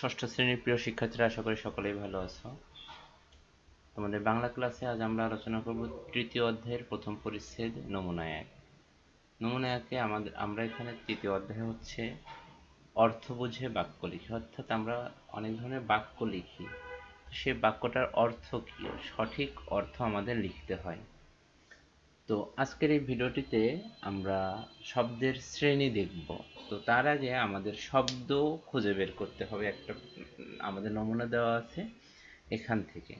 ষষ্ঠ শ্রেণীর প্রিয় শিক্ষার্থীরা আশা করি সকলেই ভালো আছো তোমাদের বাংলা ক্লাসে আজ আমরা আলোচনা করব তৃতীয় অধ্যায়ের প্রথম পরিচ্ছেদ নমুনা এক নমুনা একে আমাদের আমরা এখানে তৃতীয় অধ্যায় হচ্ছে অর্থ বুঝে বাক্য লিখি অর্থাৎ আমরা অনেক ধরনের বাক্য লিখি সে বাক্যটার অর্থ কী সঠিক অর্থ আমাদের লিখতে হয় তো আজকের এই ভিডিওটিতে আমরা শব্দের শ্রেণী দেখব তো তার আগে আমাদের শব্দ খুঁজে বের করতে হবে একটা আমাদের নমুনা দেওয়া আছে এখান থেকে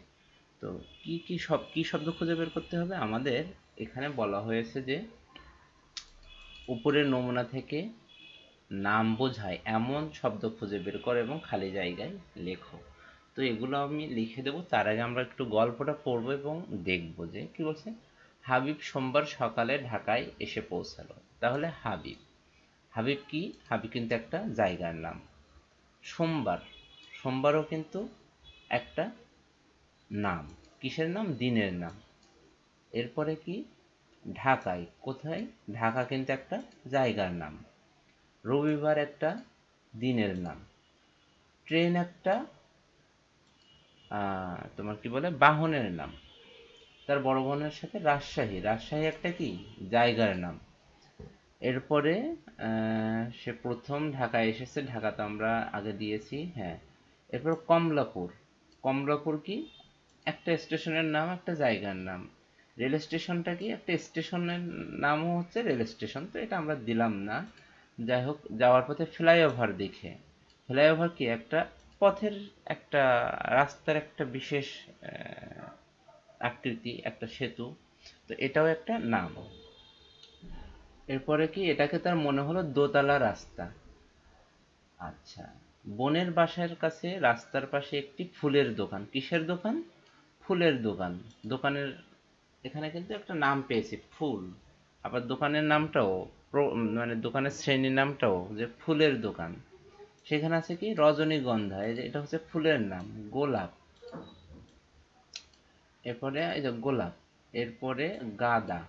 তো কি কি সব কি শব্দ খুঁজে বের করতে হবে আমাদের এখানে বলা হয়েছে যে উপরের নমুনা থেকে নাম বোঝায় এমন শব্দ খুঁজে বের করো এবং খালি জায়গায় লেখো তো এগুলো আমি লিখে দেবো তার আগে আমরা একটু গল্পটা পড়বো এবং দেখবো যে কি বলছে হাবিব সোমবার সকালে ঢাকায় এসে পৌঁছালো তাহলে হাবিব হাবিব কি হাবিব কিন্তু একটা জায়গার নাম সোমবার সোমবারও কিন্তু একটা নাম কিসের নাম দিনের নাম এরপরে কি ঢাকায় কোথায় ঢাকা কিন্তু একটা জায়গার নাম রবিবার একটা দিনের নাম ট্রেন একটা তোমার কি বলে বাহনের নাম তার বড় বোনের সাথে রাজশাহী রাজশাহী একটা কি জায়গার নাম এরপরে সে প্রথম ঢাকায় এসেছে ঢাকা তো আমরা আগে দিয়েছি হ্যাঁ এরপর কমলাপুর কমলাপুর কি একটা স্টেশনের নাম একটা জায়গার নাম রেল স্টেশনটা কি একটা স্টেশনের নামও হচ্ছে রেল স্টেশন তো এটা আমরা দিলাম না যাই হোক যাওয়ার পথে ফ্লাইওভার দেখে ফ্লাইওভার কি একটা পথের একটা রাস্তার একটা বিশেষ আকৃতি একটা সেতু তো এটাও একটা নাম এরপরে কি এটাকে তার মনে হলো দোতলা রাস্তা আচ্ছা বনের বাসার কাছে রাস্তার পাশে একটি ফুলের দোকান কিসের দোকান ফুলের দোকান দোকানের এখানে কিন্তু একটা নাম পেয়েছি ফুল আবার দোকানের নামটাও মানে দোকানের শ্রেণীর নামটাও যে ফুলের দোকান সেখানে আছে কি রজনীগন্ধা এটা হচ্ছে ফুলের নাম গোলাপ এরপরে এই যে গোলাপ এরপরে গাঁদা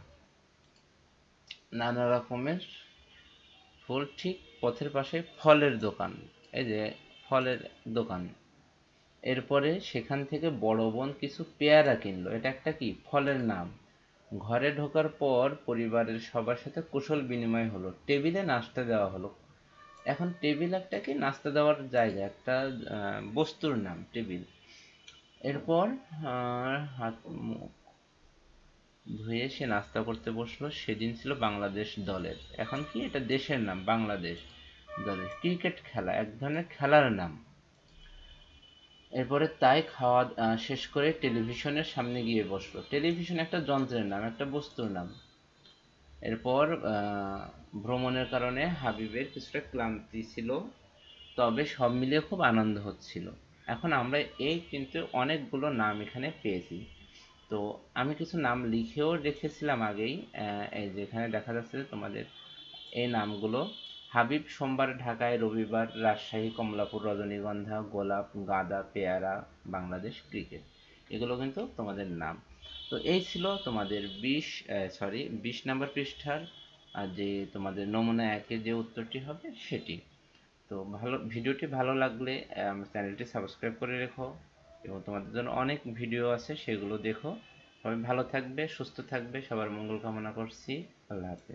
নানা রকমের ফুল ঠিক পথের পাশে ফলের দোকান এই যে ফলের দোকান এরপরে সেখান থেকে বড় বোন কিছু পেয়ারা কিনলো এটা একটা কি ফলের নাম ঘরে ঢোকার পর পরিবারের সবার সাথে কুশল বিনিময় হলো টেবিলে নাস্তা দেওয়া হলো এখন টেবিল একটা কি নাস্তা দেওয়ার জায়গা একটা বস্তুর নাম টেবিল এরপর হাত মুখ ধুয়ে সে নাস্তা করতে বসলো সেদিন ছিল বাংলাদেশ দলের এখন কি এটা দেশের নাম বাংলাদেশ দলের ক্রিকেট খেলা এক ধরনের খেলার নাম এরপরে তাই খাওয়া শেষ করে টেলিভিশনের সামনে গিয়ে বসলো টেলিভিশন একটা যন্ত্রের নাম একটা বস্তুর নাম এরপর ভ্রমণের কারণে হাবিবের কিছুটা ক্লান্তি ছিল তবে সব মিলিয়ে খুব আনন্দ হচ্ছিল এখন আমরা এই কিন্তু অনেকগুলো নাম এখানে পেয়েছি তো আমি কিছু নাম লিখেও রেখেছিলাম আগেই এই যেখানে দেখা যাচ্ছে তোমাদের এই নামগুলো হাবিব সোমবার ঢাকায় রবিবার রাজশাহী কমলাপুর রজনীগন্ধা গোলাপ গাঁদা পেয়ারা বাংলাদেশ ক্রিকেট এগুলো কিন্তু তোমাদের নাম তো এই ছিল তোমাদের বিশ সরি বিশ নাম্বার পৃষ্ঠার যে তোমাদের নমুনা একে যে উত্তরটি হবে সেটি তো ভালো ভিডিওটি ভালো লাগলে চ্যানেলটি সাবস্ক্রাইব করে রেখো এবং তোমাদের জন্য অনেক ভিডিও আছে সেগুলো দেখো সবাই ভালো থাকবে সুস্থ থাকবে সবার মঙ্গল কামনা করছি আল্লাহ হাফেজ